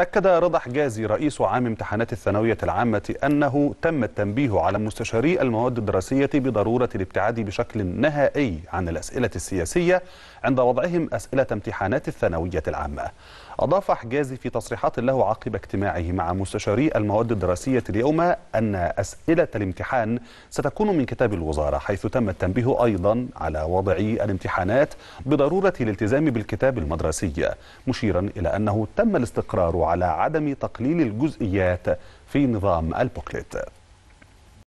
أكد رضا حجازي رئيس عام امتحانات الثانوية العامة أنه تم التنبيه على مستشاري المواد الدراسية بضرورة الابتعاد بشكل نهائي عن الأسئلة السياسية عند وضعهم أسئلة امتحانات الثانوية العامة أضاف حجازي في تصريحات له عقب اجتماعه مع مستشاري المواد الدراسية اليوم أن أسئلة الامتحان ستكون من كتاب الوزارة حيث تم التنبيه أيضا على وضعي الامتحانات بضرورة الالتزام بالكتاب المدرسي مشيرا إلى أنه تم الاستقرار على عدم تقليل الجزئيات في نظام البوكليت